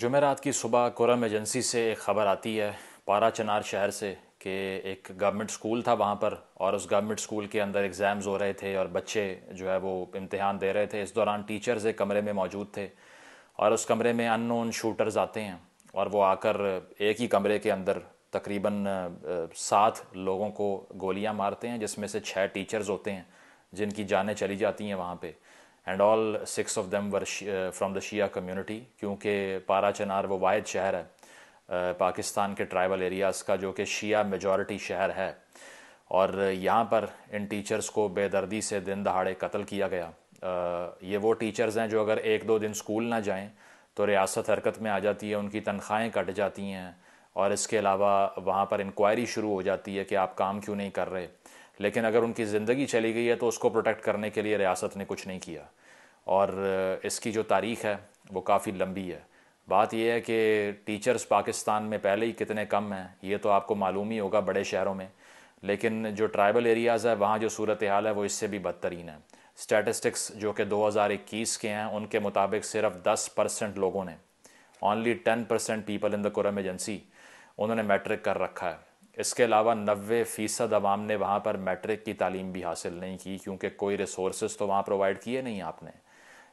जुमेरात की सुबह कुरम एजेंसी से एक ख़बर आती है पारा चनार शहर से कि एक गवर्नमेंट स्कूल था वहाँ पर और उस गवर्नमेंट स्कूल के अंदर एग्ज़ाम्स हो रहे थे और बच्चे जो है वो इम्तहान दे रहे थे इस दौरान टीचर्स एक कमरे में मौजूद थे और उस कमरे में अननोन शूटर्स आते हैं और वो आकर एक ही कमरे के अंदर तकरीबन सात लोगों को गोलियां मारते हैं जिसमें से छः टीचर्स होते हैं जिनकी जानें चली जाती हैं वहाँ पर and all six of them were from the Shia community क्योंकि पारा चनार वो वाद शहर है uh, पाकिस्तान के ट्राइबल एरियाज़ का जो कि शिया मेजॉरिटी शहर है और यहाँ पर इन टीचर्स को बेदर्दी से दिन दहाड़े कत्ल किया गया uh, ये वो टीचर्स हैं जो अगर एक दो दिन स्कूल ना जाएं तो रियासत हरकत में आ जाती है उनकी तनख्वाहें कट जाती हैं और इसके अलावा वहाँ पर इंक्वायरी शुरू हो जाती है कि आप काम क्यों नहीं कर रहे लेकिन अगर उनकी ज़िंदगी चली गई है तो उसको प्रोटेक्ट करने के लिए रियासत ने कुछ नहीं किया और इसकी जो तारीख है वो काफ़ी लंबी है बात यह है कि टीचर्स पाकिस्तान में पहले ही कितने कम हैं ये तो आपको मालूम ही होगा बड़े शहरों में लेकिन जो ट्राइबल एरियाज़ है वहाँ जो सूरत हाल है वो इससे भी बदतरीन है स्टैटिस्टिक्स जो कि 2021 के हैं उनके मुताबिक सिर्फ 10 परसेंट लोगों ने only 10 percent people in the Kurram agency उन्होंने मैट्रिक कर रखा है इसके अलावा नबे फ़ीसद अवाम ने वहाँ पर मैट्रिक की तालीम भी हासिल नहीं की क्योंकि कोई रिसोर्स तो वहाँ प्रोवाइड किए नहीं आपने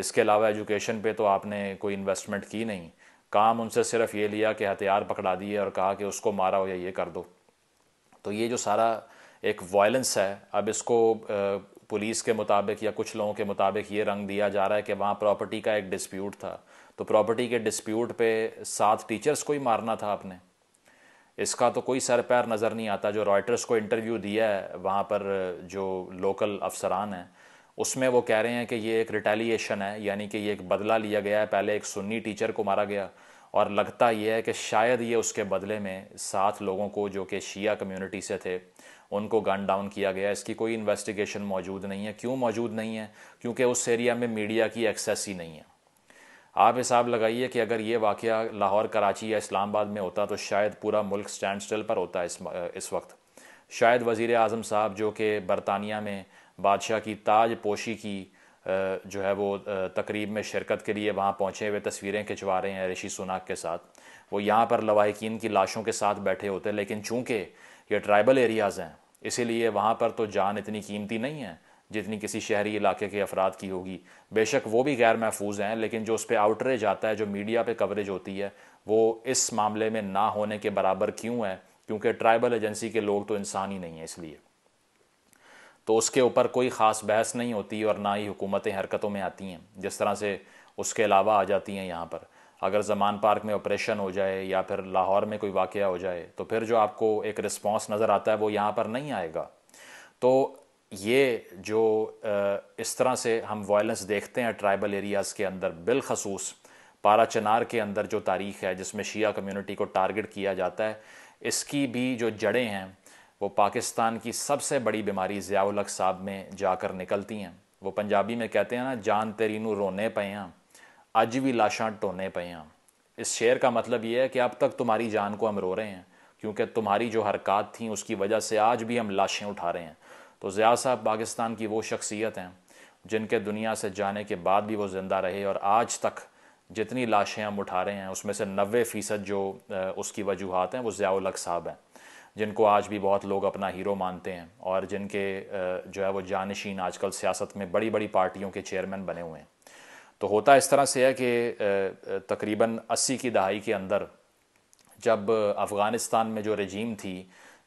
इसके अलावा एजुकेशन पे तो आपने कोई इन्वेस्टमेंट की नहीं काम उनसे सिर्फ ये लिया कि हथियार पकड़ा दिए और कहा कि उसको मारा हो या ये कर दो तो ये जो सारा एक वायलेंस है अब इसको पुलिस के मुताबिक या कुछ लोगों के मुताबिक ये रंग दिया जा रहा है कि वहाँ प्रॉपर्टी का एक डिस्प्यूट था तो प्रॉपर्टी के डिस्प्यूट पे सात टीचर्स को ही मारना था आपने इसका तो कोई सर पैर नज़र नहीं आता जो रॉयटर्स को इंटरव्यू दिया है वहाँ पर जो लोकल अफसरान हैं उसमें वो कह रहे हैं कि ये एक रिटेलिएशन है यानी कि ये एक बदला लिया गया है पहले एक सुन्नी टीचर को मारा गया और लगता ये है कि शायद ये उसके बदले में सात लोगों को जो कि शिया कम्युनिटी से थे उनको गन डाउन किया गया इसकी कोई इन्वेस्टिगेशन मौजूद नहीं है क्यों मौजूद नहीं है क्योंकि उस एरिया में मीडिया की एक्सेस ही नहीं है आप हिसाब लगाइए कि अगर ये वाक़ लाहौर कराची या इस्लामाबाद में होता तो शायद पूरा मुल्क स्टैंड स्टिल पर होता इस इस वक्त शायद वज़ी अजम साहब जो कि बरतानिया में बादशाह की ताज पोशी की जो है वो तकरीब में शिरकत के लिए वहाँ पहुँचे हुए तस्वीरें खिंचवा रहे हैं ऋषि सुनाक के साथ वो यहाँ पर लवाकिन की लाशों के साथ बैठे होते लेकिन चूँकि ये ट्राइबल एरियाज़ हैं इसीलिए वहाँ पर तो जान इतनी कीमती नहीं है जितनी किसी शहरी इलाके के अफराद की होगी बेशक वो भी गैर महफूज हैं लेकिन जो उस पर आउटरेज आता है जो मीडिया पे कवरेज होती है वो इस मामले में ना होने के बराबर क्यों है क्योंकि ट्राइबल एजेंसी के लोग तो इंसान ही नहीं है इसलिए तो उसके ऊपर कोई ख़ास बहस नहीं होती और ना ही हुकूमतें हरकतों में आती हैं जिस तरह से उसके अलावा आ जाती हैं यहाँ पर अगर जमान पार्क में ऑपरेशन हो जाए या फिर लाहौर में कोई वाक़ हो जाए तो फिर जो आपको एक रिस्पॉन्स नज़र आता है वो यहाँ पर नहीं आएगा तो ये जो इस तरह से हम वायलेंस देखते हैं ट्राइबल एरियाज़ के अंदर बिलखसूस पारा चनार के अंदर जो तारीख है जिसमें शिया कम्युनिटी को टारगेट किया जाता है इसकी भी जो जड़ें हैं वो पाकिस्तान की सबसे बड़ी बीमारी ज़ियाउल हक साहब में जाकर निकलती हैं वो पंजाबी में कहते हैं ना जान तेरी नू रोने पे हैं आज भी लाशां टोने पे हैं इस शेर का मतलब ये है कि अब तक तुम्हारी जान को हम रो रहे हैं क्योंकि तुम्हारी जो हरकत थी उसकी वजह से आज भी हम लाशें उठा रहे हैं तो ज़िया साहब पाकिस्तान की वो शख्सियत हैं जिनके दुनिया से जाने के बाद भी वो ज़िंदा रहे और आज तक जितनी लाशें हम उठा रहे हैं उसमें से नबे फ़ीसद जो उसकी वजूहत हैं वो ज़ियालक साहब हैं जिनको आज भी बहुत लोग अपना हीरो मानते हैं और जिनके जो है वो जानशीन आजकल सियासत में बड़ी बड़ी पार्टियों के चेयरमैन बने हुए हैं तो होता इस तरह से है कि तकरीबन अस्सी की दहाई के अंदर जब अफ़गानिस्तान में जो रजीम थी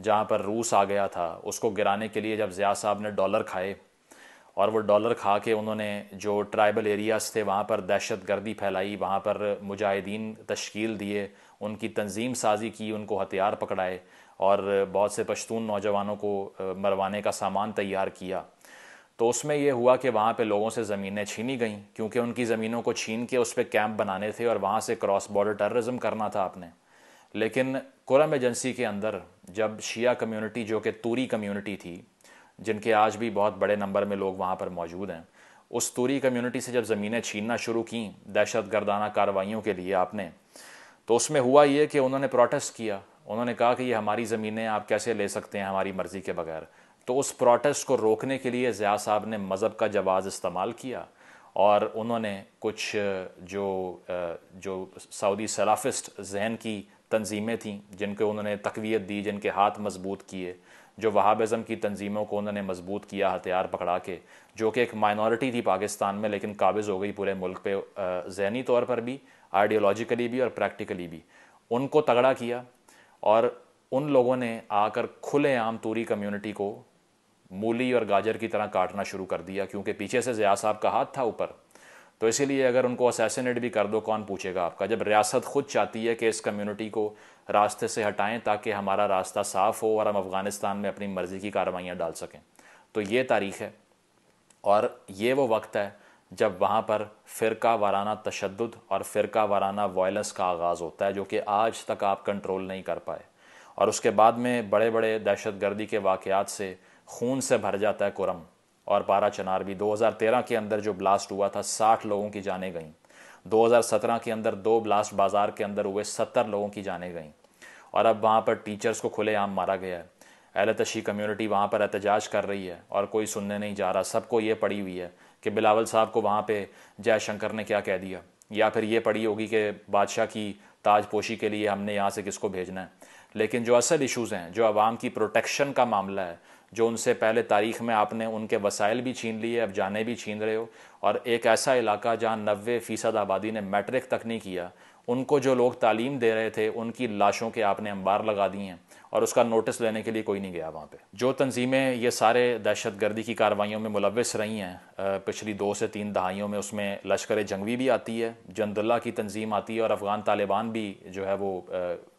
जहाँ पर रूस आ गया था उसको गिराने के लिए जब ज़िया साहब ने डॉलर खाए और वो डॉलर खा के उन्होंने जो ट्राइबल एरियाज़ थे वहाँ पर दहशत गर्दी फैलाई वहाँ पर मुजाहिदीन तश्कील दिए उनकी तंजीम साजी की उनको हथियार पकड़ाए और बहुत से पश्तून नौजवानों को मरवाने का सामान तैयार किया तो उसमें यह हुआ कि वहाँ पे लोगों से ज़मीनें छीनी गईं क्योंकि उनकी ज़मीनों को छीन के उस पर कैंप बनाने थे और वहाँ से क्रॉस बॉर्डर टेररिज्म करना था आपने लेकिन कोरम एजेंसी के अंदर जब शिया कम्युनिटी जो कि तूरी कम्युनिटी थी जिनके आज भी बहुत बड़े नंबर में लोग वहाँ पर मौजूद हैं उस तूरी कम्युनिटी से जब ज़मीनें छीनना शुरू की दहशत गर्दाना कार्रवाइयों के लिए आपने तो उसमें हुआ ये कि उन्होंने प्रोटेस्ट किया उन्होंने कहा कि ये हमारी ज़मीनें आप कैसे ले सकते हैं हमारी मर्ज़ी के बगैर तो उस प्रोटेस्ट को रोकने के लिए ज़िया साहब ने मज़हब का जवाज़ इस्तेमाल किया और उन्होंने कुछ जो जो सऊदी सलाफिस्ट जहन की तंजीमें थीं जिनको उन्होंने तकवीत दी जिनके हाथ मजबूत किए जो वहाबिज़म की तंजीमों को उन्होंने मजबूत किया हथियार पकड़ा के जो कि एक माइनॉरिटी थी पाकिस्तान में लेकिन काबिज़ हो गई पूरे मुल्क पे जहनी तौर पर भी आइडियोलॉजिकली भी और प्रैक्टिकली भी उनको तगड़ा किया और उन लोगों ने आकर खुलेआम तूरी कम्यूनिटी को मूली और गाजर की तरह काटना शुरू कर दिया क्योंकि पीछे से जया साहब का हाथ था ऊपर तो इसीलिए अगर उनको असैसिनेट भी कर दो कौन पूछेगा आपका जब रियासत खुद चाहती है कि इस कम्युनिटी को रास्ते से हटाएं ताकि हमारा रास्ता साफ़ हो और हम अफ़गानिस्तान में अपनी मर्ज़ी की कार्रवाइयाँ डाल सकें तो ये तारीख़ है और ये वो वक्त है जब वहाँ पर फ़िरका वाराना तशद और फ़िरका वाराना वायलेंस का आगाज़ होता है जो कि आज तक आप कंट्रोल नहीं कर पाए और उसके बाद में बड़े बड़े दहशत गर्दी के वाक़ से खून से भर जाता है कुरम और पारा चनार भी 2013 के अंदर जो ब्लास्ट हुआ था 60 लोगों की जाने गई 2017 के अंदर दो ब्लास्ट बाजार के अंदर हुए 70 लोगों की जाने गई और अब वहाँ पर टीचर्स को खुलेआम मारा गया है अहल तशी कम्यूनिटी वहाँ पर एहतजाज कर रही है और कोई सुनने नहीं जा रहा सबको ये पड़ी हुई है कि बिलावल साहब को वहाँ पर जयशंकर ने क्या कह दिया या फिर ये पड़ी होगी कि बादशाह की ताजपोशी के लिए हमने यहाँ से किसको भेजना है लेकिन जो असल इशूज़ हैं जो आवाम की प्रोटेक्शन का मामला है जो उनसे पहले तारीख में आपने उनके वसाइल भी छीन लिए अब जाने भी छीन रहे हो और एक ऐसा इलाका जहाँ नबे फ़ीसद आबादी ने मैट्रिक तक नहीं किया उनको जो लोग तालीम दे रहे थे उनकी लाशों के आपने अंबार लगा दिए हैं और उसका नोटिस लेने के लिए कोई नहीं गया वहाँ पर जो तंजीमें ये सारे दहशत गर्दी की कार्रवाइयों में मुलविस रही हैं पिछली दो से तीन दहाइयों में उसमें लश्कर जंगवी भी आती है जंदुल्ला की तनजीम आती है और अफ़गान तालिबान भी जो है वो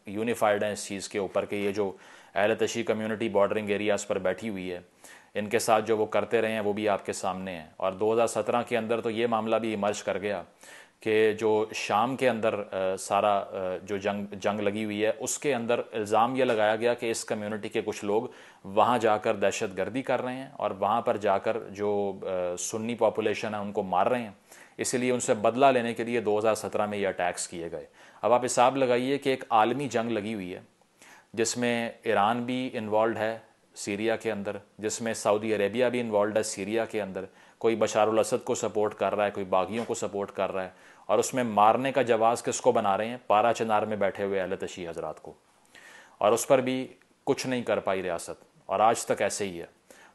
यूनिफाइड हैं इस चीज़ के ऊपर कि ये जो अहल तशी कम्यूनिटी बॉर्डरिंग एरियाज़ पर बैठी हुई है इनके साथ जो वो करते रहे हैं वो भी आपके सामने हैं और 2017 के अंदर तो ये मामला भी इमर्ज कर गया कि जो शाम के अंदर आ, सारा जो जंग जंग लगी हुई है उसके अंदर इल्ज़ाम ये लगाया गया कि इस कम्युनिटी के कुछ लोग वहाँ जाकर दहशत गर्दी कर रहे हैं और वहाँ पर जाकर जो आ, सुन्नी पॉपुलेशन है उनको मार रहे हैं इसीलिए उनसे बदला लेने के लिए 2017 में ये अटैक्स किए गए अब आप हिसाब लगाइए कि एक आलमी जंग लगी हुई है जिसमें ईरान भी इन्वॉल्व है सीरिया के अंदर जिसमें सऊदी अरेबिया भी इन्वॉल्व है सीरिया के अंदर कोई बशार असद को सपोर्ट कर रहा है कोई बागियों को सपोर्ट कर रहा है और उसमें मारने का जवाब किसको बना रहे हैं पारा चिनार में बैठे हुए अहल तशी हजरात को और उस पर भी कुछ नहीं कर पाई रियासत और आज तक ऐसे ही है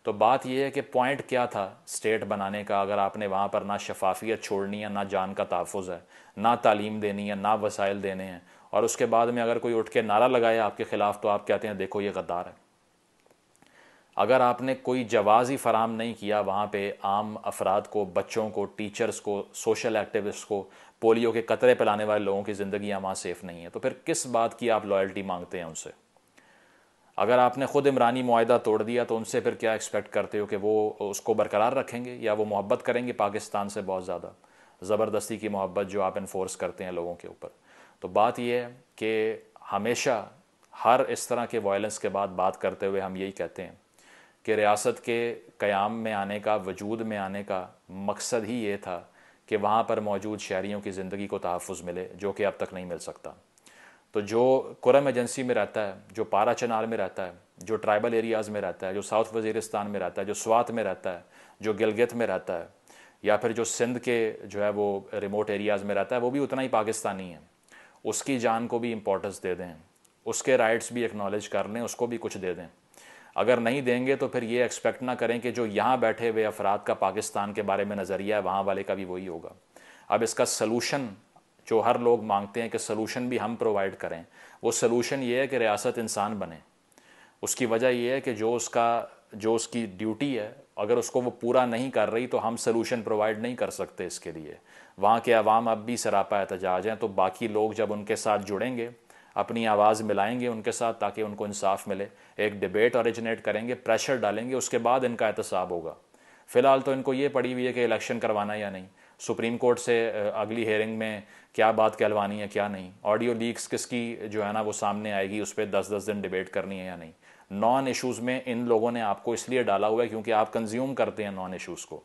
तो बात यह है कि पॉइंट क्या था स्टेट बनाने का अगर आपने वहाँ पर ना शफाफियत छोड़नी है ना जान का तहफ़ है ना तालीम देनी है ना वसाइल देने हैं और उसके बाद में अगर कोई उठ के नारा लगाए आपके ख़िलाफ़ तो आप कहते हैं देखो ये गद्दार है अगर आपने कोई जवाज़ ही फराम नहीं किया वहाँ पे आम अफराद को बच्चों को टीचर्स को सोशल एक्टिविस्ट को पोलियो के कतरे पिलाने वाले लोगों की ज़िंदगी वहाँ सेफ़ नहीं है तो फिर किस बात की आप लॉयल्टी मांगते हैं उनसे अगर आपने ख़ुद इमरानी माहा तोड़ दिया तो उनसे फिर क्या एक्सपेक्ट करते हो कि वो उसको बरकरार रखेंगे या वो मोहब्बत करेंगे पाकिस्तान से बहुत ज़्यादा ज़बरदस्ती की मोहब्बत जो आप इन्फोर्स करते हैं लोगों के ऊपर तो बात यह है कि हमेशा हर इस तरह के वायलेंस के बाद बात करते हुए हम यही कहते हैं कि रियासत के क़याम में आने का वजूद में आने का मकसद ही ये था कि वहाँ पर मौजूद शहरीों की ज़िंदगी को तहफ़ मिले जो कि अब तक नहीं मिल सकता तो जो कुरम एजेंसी में रहता है जो पारा चनार में रहता है जो ट्राइबल एरियाज़ में रहता है जो साउथ वजीरिस्तान में रहता है जो स्वात में रहता है जो गिलगित में रहता है या फिर जो सिंध के जो है वो रिमोट एरियाज़ में रहता है वो भी उतना ही पाकिस्तानी है उसकी जान को भी इम्पोर्टेंस दे दें उसके राइट्स भी एक्नॉलेज कर लें उसको भी कुछ दे दें अगर नहीं देंगे तो फिर ये एक्सपेक्ट ना करें कि जो यहाँ बैठे हुए अफराद का पाकिस्तान के बारे में नज़रिया है वहाँ वाले का भी वही होगा अब इसका सलूशन जो हर लोग मांगते हैं कि सोलूशन भी हम प्रोवाइड करें वो सोलूशन ये है कि रियासत इंसान बने उसकी वजह यह है कि जो उसका जो उसकी ड्यूटी है अगर उसको वो पूरा नहीं कर रही तो हम सोलूशन प्रोवाइड नहीं कर सकते इसके लिए वहाँ के अवाम अब भी सरापा एहतजाज हैं तो बाकी लोग जब उनके साथ जुड़ेंगे अपनी आवाज़ मिलाएंगे उनके साथ ताकि उनको इंसाफ मिले एक डिबेट औरिजिनेट करेंगे प्रेशर डालेंगे उसके बाद इनका एहतसाब होगा फ़िलहाल तो इनको ये पड़ी हुई है कि इलेक्शन करवाना या नहीं सुप्रीम कोर्ट से अगली हेयरिंग में क्या बात कहलवानी है क्या नहीं ऑडियो लीक्स किसकी जो है ना वो सामने आएगी उस पर दस दस दिन डिबेट करनी है या नहीं नॉन इश्यूज़ में इन लोगों ने आपको इसलिए डाला हुआ है क्योंकि आप कंज्यूम करते हैं नॉन इश्यूज़ को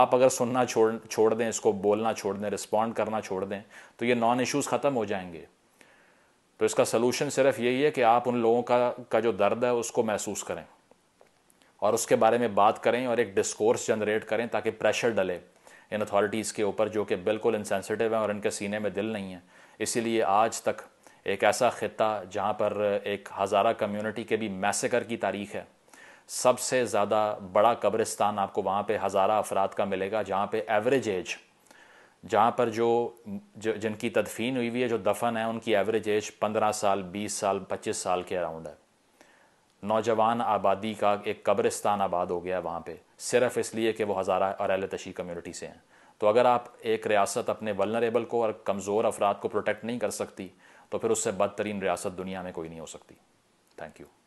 आप अगर सुनना छोड़ छोड़ दें इसको बोलना छोड़ दें रिस्पॉन्ड करना छोड़ दें तो ये नॉन इश्यूज़ ख़त्म हो जाएंगे तो इसका सलूशन सिर्फ यही है कि आप उन लोगों का का जो दर्द है उसको महसूस करें और उसके बारे में बात करें और एक डिस्कोर्स जनरेट करें ताकि प्रेशर डले इन अथॉरिटीज़ के ऊपर जो कि बिल्कुल इंसेंसिटिव हैं और इनके सीने में दिल नहीं है इसीलिए आज तक एक ऐसा ख़त्ता जहाँ पर एक हज़ारा कम्यूनिटी के भी मैसेकर की तारीख है सबसे ज़्यादा बड़ा कब्रिस्तान आपको वहाँ पर हज़ारा अफराद का मिलेगा जहाँ पर एवरेज एज जहाँ पर जो, जो जिनकी तदफीन हुई हुई है जो दफन है उनकी एवरेज एज पंद्रह साल बीस साल पच्चीस साल के अराउंड है नौजवान आबादी का एक कब्रिस्तान आबाद हो गया है वहाँ पर सिर्फ इसलिए कि वो हज़ारा और अहल तशी कम्यूनिटी से हैं तो अगर आप एक रियासत अपने वलनरेबल को और कमज़ोर अफराद को प्रोटेक्ट नहीं कर सकती तो फिर उससे बदतरीन रियासत दुनिया में कोई नहीं हो सकती थैंक यू